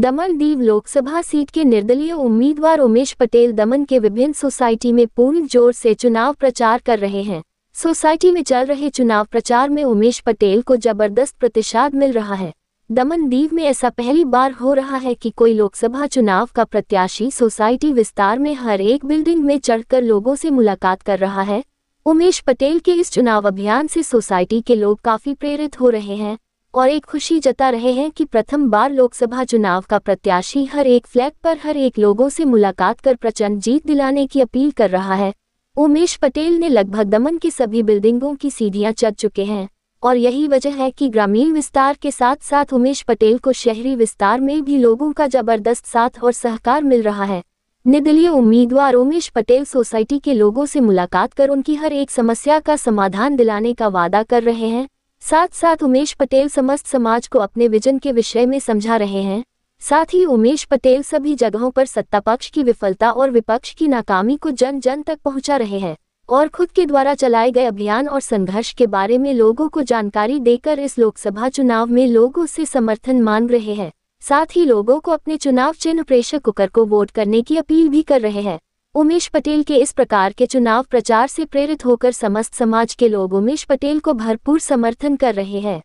दमन दीव लोकसभा सीट के निर्दलीय उम्मीदवार उमेश पटेल दमन के विभिन्न सोसाइटी में पूर्ण जोर से चुनाव प्रचार कर रहे हैं सोसाइटी में चल रहे चुनाव प्रचार में उमेश पटेल को जबरदस्त प्रतिशत मिल रहा है दमन दीव में ऐसा पहली बार हो रहा है कि कोई लोकसभा चुनाव का प्रत्याशी सोसाइटी विस्तार में हर एक बिल्डिंग में चढ़कर लोगों से मुलाकात कर रहा है उमेश पटेल के इस चुनाव अभियान से सोसाइटी के लोग काफी प्रेरित हो रहे हैं और एक खुशी जता रहे हैं कि प्रथम बार लोकसभा चुनाव का प्रत्याशी हर एक फ्लैग पर हर एक लोगों से मुलाकात कर प्रचंड जीत दिलाने की अपील कर रहा है उमेश पटेल ने लगभग दमन की सभी बिल्डिंगों की सीढ़ियां चढ़ चुके हैं और यही वजह है कि ग्रामीण विस्तार के साथ साथ उमेश पटेल को शहरी विस्तार में भी लोगों का जबरदस्त साथ और सहकार मिल रहा है निर्दलीय उम्मीदवार उमेश पटेल सोसाइटी के लोगों से मुलाकात कर उनकी हर एक समस्या का समाधान दिलाने का वादा कर रहे हैं साथ साथ उमेश पटेल समस्त समाज को अपने विजन के विषय में समझा रहे हैं साथ ही उमेश पटेल सभी जगहों पर सत्ता पक्ष की विफलता और विपक्ष की नाकामी को जन जन तक पहुंचा रहे हैं और खुद के द्वारा चलाए गए अभियान और संघर्ष के बारे में लोगों को जानकारी देकर इस लोकसभा चुनाव में लोगों से समर्थन मांग रहे हैं साथ ही लोगों को अपने चुनाव चिन्ह प्रेशर कुकर को वोट करने की अपील भी कर रहे हैं उमेश पटेल के इस प्रकार के चुनाव प्रचार से प्रेरित होकर समस्त समाज के लोग उमेश पटेल को भरपूर समर्थन कर रहे हैं